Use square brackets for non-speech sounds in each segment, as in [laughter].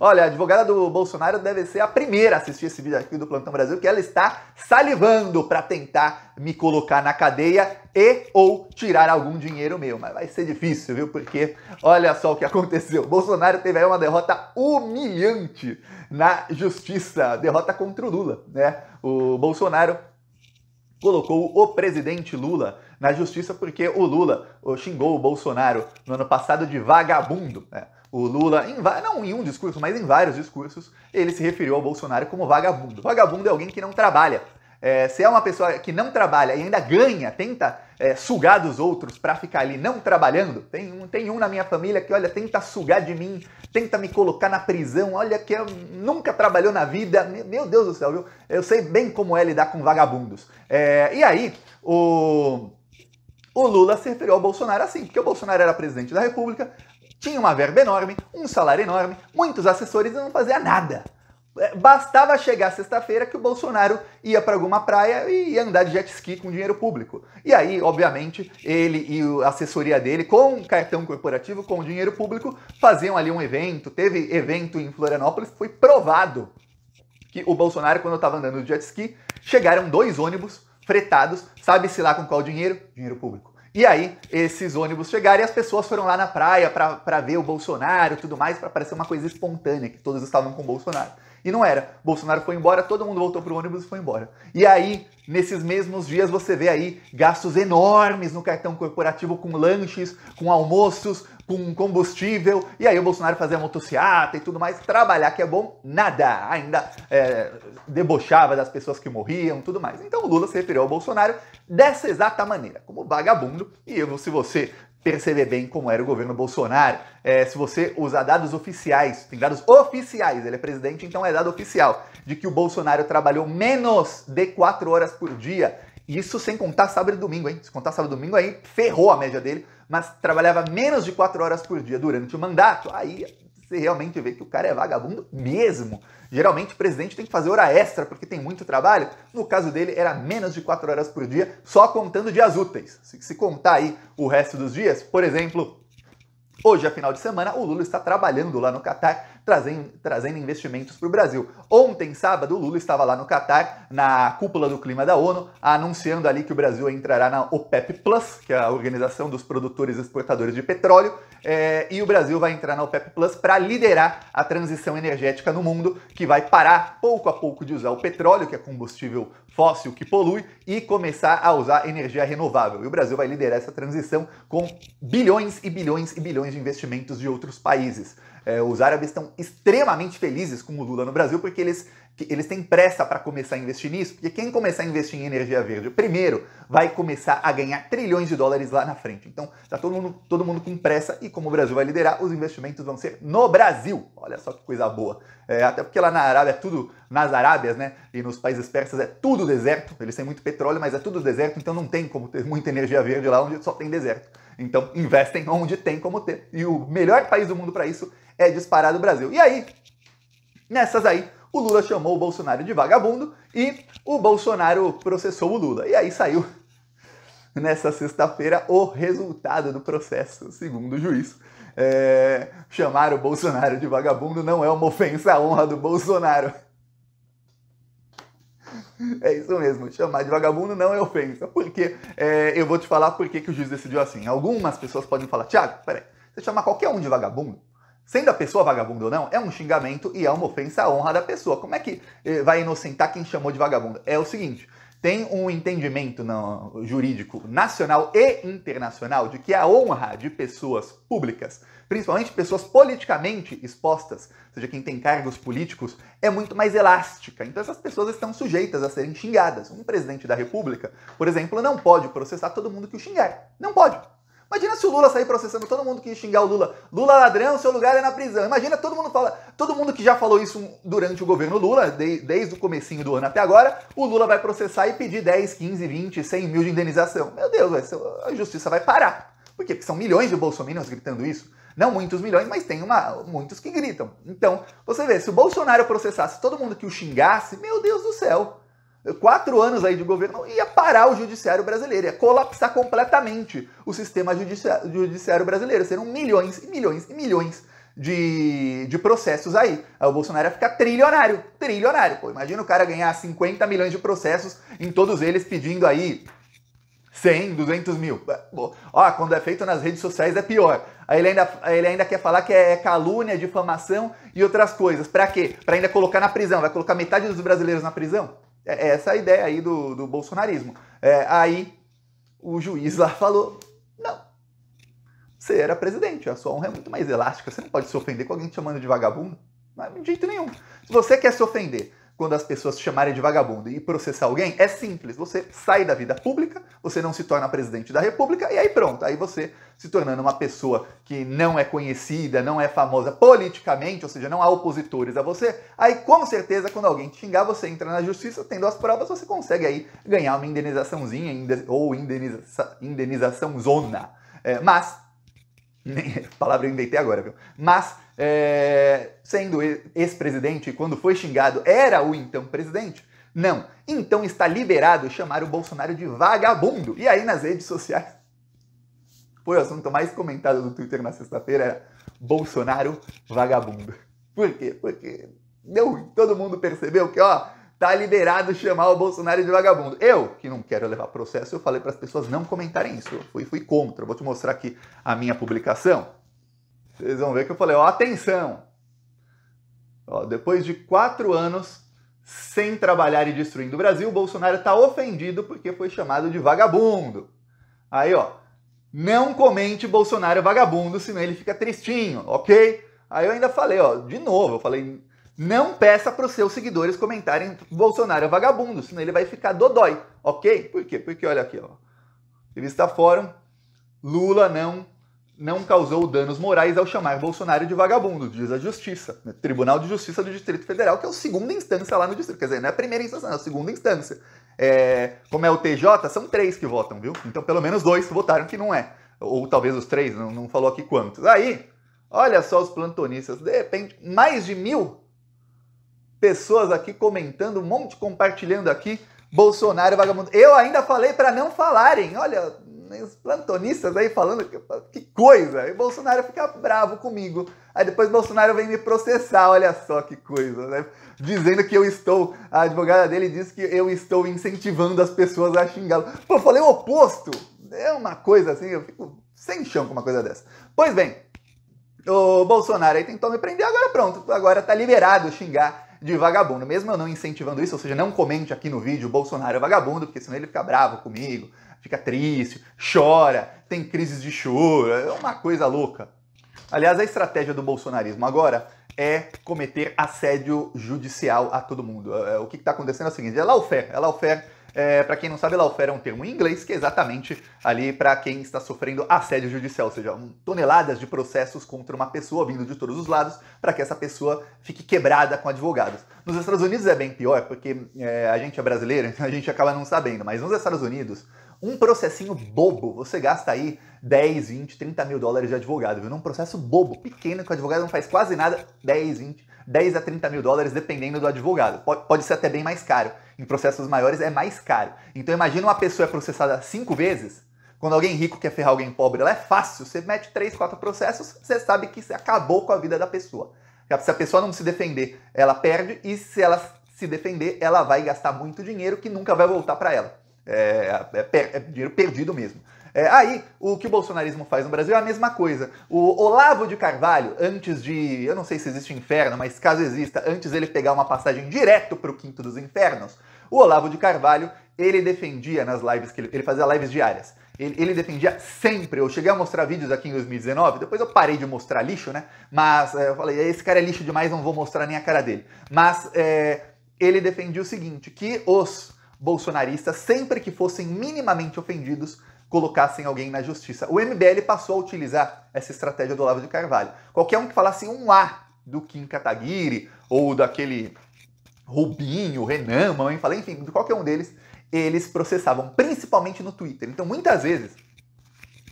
Olha, a advogada do Bolsonaro deve ser a primeira a assistir esse vídeo aqui do Plantão Brasil, que ela está salivando para tentar me colocar na cadeia e ou tirar algum dinheiro meu. Mas vai ser difícil, viu? Porque olha só o que aconteceu. Bolsonaro teve aí uma derrota humilhante na justiça, derrota contra o Lula, né? O Bolsonaro colocou o presidente Lula na justiça porque o Lula xingou o Bolsonaro no ano passado de vagabundo, né? O Lula, em, não em um discurso, mas em vários discursos, ele se referiu ao Bolsonaro como vagabundo. Vagabundo é alguém que não trabalha. É, se é uma pessoa que não trabalha e ainda ganha, tenta é, sugar dos outros para ficar ali não trabalhando, tem um, tem um na minha família que, olha, tenta sugar de mim, tenta me colocar na prisão, olha que eu nunca trabalhou na vida, meu Deus do céu, viu? Eu sei bem como é lidar com vagabundos. É, e aí, o o Lula se referiu ao Bolsonaro assim, porque o Bolsonaro era presidente da República, tinha uma verba enorme, um salário enorme, muitos assessores e não fazia nada. É, bastava chegar sexta-feira que o Bolsonaro ia para alguma praia e ia andar de jet ski com dinheiro público. E aí, obviamente, ele e a assessoria dele, com cartão corporativo, com dinheiro público, faziam ali um evento. Teve evento em Florianópolis, foi provado que o Bolsonaro, quando estava andando de jet ski, chegaram dois ônibus fretados, sabe-se lá com qual dinheiro? Dinheiro público e aí, esses ônibus chegaram e as pessoas foram lá na praia para ver o Bolsonaro e tudo mais, para parecer uma coisa espontânea, que todos estavam com o Bolsonaro. E não era. Bolsonaro foi embora, todo mundo voltou pro ônibus e foi embora. E aí, nesses mesmos dias, você vê aí gastos enormes no cartão corporativo com lanches, com almoços, com combustível. E aí o Bolsonaro fazia motociata e tudo mais. Trabalhar que é bom, nada. Ainda é, debochava das pessoas que morriam tudo mais. Então o Lula se referiu ao Bolsonaro dessa exata maneira, como vagabundo. E eu, se você perceber bem como era o governo Bolsonaro. É, se você usar dados oficiais, tem dados oficiais, ele é presidente, então é dado oficial, de que o Bolsonaro trabalhou menos de 4 horas por dia. Isso sem contar sábado e domingo, hein? Se contar sábado e domingo, aí ferrou a média dele, mas trabalhava menos de 4 horas por dia durante o mandato. Aí você realmente vê que o cara é vagabundo mesmo. Geralmente o presidente tem que fazer hora extra porque tem muito trabalho. No caso dele, era menos de 4 horas por dia, só contando dias úteis. Se, se contar aí o resto dos dias, por exemplo, hoje é final de semana, o Lula está trabalhando lá no Catar trazendo, trazendo investimentos para o Brasil. Ontem, sábado, o Lula estava lá no Catar, na cúpula do clima da ONU, anunciando ali que o Brasil entrará na OPEP Plus, que é a Organização dos Produtores e Exportadores de Petróleo, é, e o Brasil vai entrar na OPEP Plus para liderar a transição energética no mundo, que vai parar pouco a pouco de usar o petróleo, que é combustível fóssil que polui, e começar a usar energia renovável. E o Brasil vai liderar essa transição com bilhões e bilhões e bilhões de investimentos de outros países. É, os árabes estão extremamente felizes com o Lula no Brasil porque eles que eles têm pressa para começar a investir nisso, porque quem começar a investir em energia verde primeiro vai começar a ganhar trilhões de dólares lá na frente. Então, está todo mundo, todo mundo com pressa e como o Brasil vai liderar, os investimentos vão ser no Brasil. Olha só que coisa boa. É, até porque lá na Arábia é tudo, nas Arábias, né, e nos países persas é tudo deserto. Eles têm muito petróleo, mas é tudo deserto, então não tem como ter muita energia verde lá onde só tem deserto. Então, investem onde tem como ter. E o melhor país do mundo para isso é disparado o Brasil. E aí, nessas aí, o Lula chamou o Bolsonaro de vagabundo e o Bolsonaro processou o Lula. E aí saiu nessa sexta-feira o resultado do processo, segundo o juiz. É, chamar o Bolsonaro de vagabundo não é uma ofensa à honra do Bolsonaro. É isso mesmo, chamar de vagabundo não é ofensa. Porque é, eu vou te falar por que o juiz decidiu assim. Algumas pessoas podem falar, Tiago, peraí, você chamar qualquer um de vagabundo, Sendo a pessoa vagabunda ou não, é um xingamento e é uma ofensa à honra da pessoa. Como é que eh, vai inocentar quem chamou de vagabunda? É o seguinte: tem um entendimento no, jurídico nacional e internacional de que a honra de pessoas públicas, principalmente pessoas politicamente expostas, ou seja, quem tem cargos políticos, é muito mais elástica. Então essas pessoas estão sujeitas a serem xingadas. Um presidente da república, por exemplo, não pode processar todo mundo que o xingar. Não pode. Imagina se o Lula sair processando todo mundo que xingar o Lula. Lula ladrão, seu lugar é na prisão. Imagina todo mundo fala, todo mundo que já falou isso durante o governo Lula, de, desde o comecinho do ano até agora, o Lula vai processar e pedir 10, 15, 20, 100 mil de indenização. Meu Deus, a justiça vai parar. Por quê? Porque são milhões de bolsominions gritando isso. Não muitos milhões, mas tem uma, muitos que gritam. Então, você vê, se o Bolsonaro processasse todo mundo que o xingasse, meu Deus do céu, quatro anos aí de governo ia parar o judiciário brasileiro, ia colapsar completamente o sistema judiciário brasileiro. Seriam milhões e milhões e milhões de, de processos aí. Aí o Bolsonaro ia ficar trilionário, trilionário. Pô, imagina o cara ganhar 50 milhões de processos em todos eles pedindo aí 100, 200 mil. Ó, quando é feito nas redes sociais é pior. Aí ele ainda, ele ainda quer falar que é, é calúnia, difamação e outras coisas. Para quê? Para ainda colocar na prisão. Vai colocar metade dos brasileiros na prisão? É, é essa a ideia aí do, do bolsonarismo. É, aí o juiz lá falou: não, você era presidente, a sua honra é muito mais elástica, você não pode se ofender com alguém te chamando de vagabundo. é de jeito nenhum. Se você quer se ofender quando as pessoas chamarem de vagabundo e processar alguém, é simples. Você sai da vida pública, você não se torna presidente da República e aí pronto. Aí você se tornando uma pessoa que não é conhecida, não é famosa politicamente, ou seja, não há opositores a você, aí com certeza quando alguém te xingar, você entra na justiça, tendo as provas, você consegue aí ganhar uma indenizaçãozinha ou indeniza, indenização zona. É, mas nem, [laughs] palavra eu inventei agora, viu? Mas, é, sendo ex-presidente, quando foi xingado, era o então presidente? Não. Então está liberado chamar o Bolsonaro de vagabundo. E aí nas redes sociais. Foi o assunto mais comentado do Twitter na sexta-feira: era Bolsonaro vagabundo. Por quê? Porque deu ruim. Todo mundo percebeu que, ó, tá liberado chamar o Bolsonaro de vagabundo. Eu, que não quero levar processo, eu falei para as pessoas não comentarem isso. Eu fui, fui contra. Eu vou te mostrar aqui a minha publicação. Vocês vão ver que eu falei, ó, atenção! Ó, depois de quatro anos sem trabalhar e destruindo o Brasil, o Bolsonaro está ofendido porque foi chamado de vagabundo. Aí, ó, não comente Bolsonaro vagabundo, senão ele fica tristinho, ok? Aí eu ainda falei, ó, de novo, eu falei não peça para os seus seguidores comentarem Bolsonaro é vagabundo, senão ele vai ficar dodói, ok? Por quê? Porque olha aqui, ó. Revista Fórum, Lula não não causou danos morais ao chamar Bolsonaro de vagabundo, diz a Justiça, né? Tribunal de Justiça do Distrito Federal, que é a segunda instância lá no distrito. Quer dizer, não é a primeira instância, não, é a segunda instância. É, como é o TJ, são três que votam, viu? Então, pelo menos dois votaram que não é. Ou talvez os três, não, não falou aqui quantos. Aí, olha só os plantonistas, de repente, mais de mil pessoas aqui comentando, um monte compartilhando aqui. Bolsonaro, vagabundo. Eu ainda falei para não falarem. Olha, os plantonistas aí falando que, que, coisa. E Bolsonaro fica bravo comigo. Aí depois Bolsonaro vem me processar, olha só que coisa, né? Dizendo que eu estou, a advogada dele diz que eu estou incentivando as pessoas a xingá-lo. Pô, eu falei o oposto. É uma coisa assim, eu fico sem chão com uma coisa dessa. Pois bem, o Bolsonaro aí tentou me prender, agora pronto, agora tá liberado xingar de vagabundo. Mesmo eu não incentivando isso, ou seja, não comente aqui no vídeo Bolsonaro é vagabundo, porque senão ele fica bravo comigo, fica triste, chora, tem crises de choro, é uma coisa louca. Aliás, a estratégia do bolsonarismo agora é cometer assédio judicial a todo mundo. É, o que está acontecendo é o seguinte: é lá o fé, é lá o fé, é, para quem não sabe, lawfare é um termo em inglês que é exatamente ali para quem está sofrendo assédio judicial, ou seja, toneladas de processos contra uma pessoa vindo de todos os lados para que essa pessoa fique quebrada com advogados. Nos Estados Unidos é bem pior, porque é, a gente é brasileiro, [laughs] então a gente acaba não sabendo, mas nos Estados Unidos um processinho bobo, você gasta aí 10, 20, 30 mil dólares de advogado, viu? Num processo bobo, pequeno, que o advogado não faz quase nada, 10, 20, 10 a 30 mil dólares, dependendo do advogado. Pode, ser até bem mais caro. Em processos maiores é mais caro. Então imagina uma pessoa é processada cinco vezes, quando alguém rico quer ferrar alguém pobre, ela é fácil. Você mete três, quatro processos, você sabe que você acabou com a vida da pessoa. Se a pessoa não se defender, ela perde, e se ela se defender, ela vai gastar muito dinheiro que nunca vai voltar para ela. É, é, é, é dinheiro perdido mesmo. É, aí, o que o bolsonarismo faz no Brasil é a mesma coisa. O Olavo de Carvalho, antes de. Eu não sei se existe inferno, mas caso exista, antes ele pegar uma passagem direto para o quinto dos infernos, o Olavo de Carvalho, ele defendia nas lives que ele, ele fazia lives diárias. Ele, ele, defendia sempre. Eu cheguei a mostrar vídeos aqui em 2019, depois eu parei de mostrar lixo, né? Mas é, eu falei, é, esse cara é lixo demais, não vou mostrar nem a cara dele. Mas é, ele defendia o seguinte: que os bolsonaristas, sempre que fossem minimamente ofendidos, colocassem alguém na justiça. O MBL passou a utilizar essa estratégia do Olavo de Carvalho. Qualquer um que falasse um A do Kim Kataguiri ou daquele Rubinho, Renan, mamãe, falei, enfim, de qualquer um deles, eles processavam, principalmente no Twitter. Então, muitas vezes,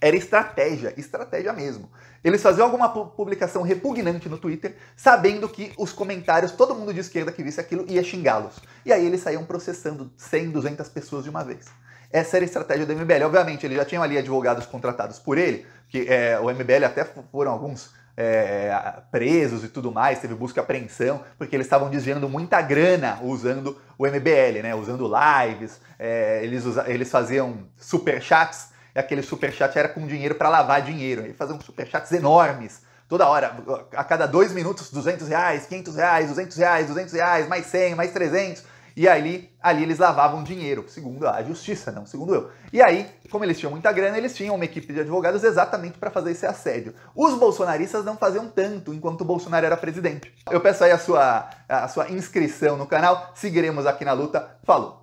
era estratégia, estratégia mesmo. Eles faziam alguma publicação repugnante no Twitter, sabendo que os comentários, todo mundo de esquerda que visse aquilo ia xingá-los. E aí eles saíam processando 100, 200 pessoas de uma vez. Essa era a estratégia do MBL. Obviamente, eles já tinham ali advogados contratados por ele, que é, o MBL até foram alguns é, presos e tudo mais, teve busca e apreensão, porque eles estavam desviando muita grana usando o MBL, né? Usando lives, é, eles, eles faziam superchats aquele superchat era com dinheiro para lavar dinheiro. Aí faziam superchats enormes, toda hora, a cada dois minutos, 200 reais, 500 reais, 200 reais, 200 reais, mais 100, mais 300. E ali, ali eles lavavam dinheiro, segundo a justiça, não segundo eu. E aí, como eles tinham muita grana, eles tinham uma equipe de advogados exatamente para fazer esse assédio. Os bolsonaristas não faziam tanto enquanto o Bolsonaro era presidente. Eu peço aí a sua, a sua inscrição no canal, seguiremos aqui na luta. Falou!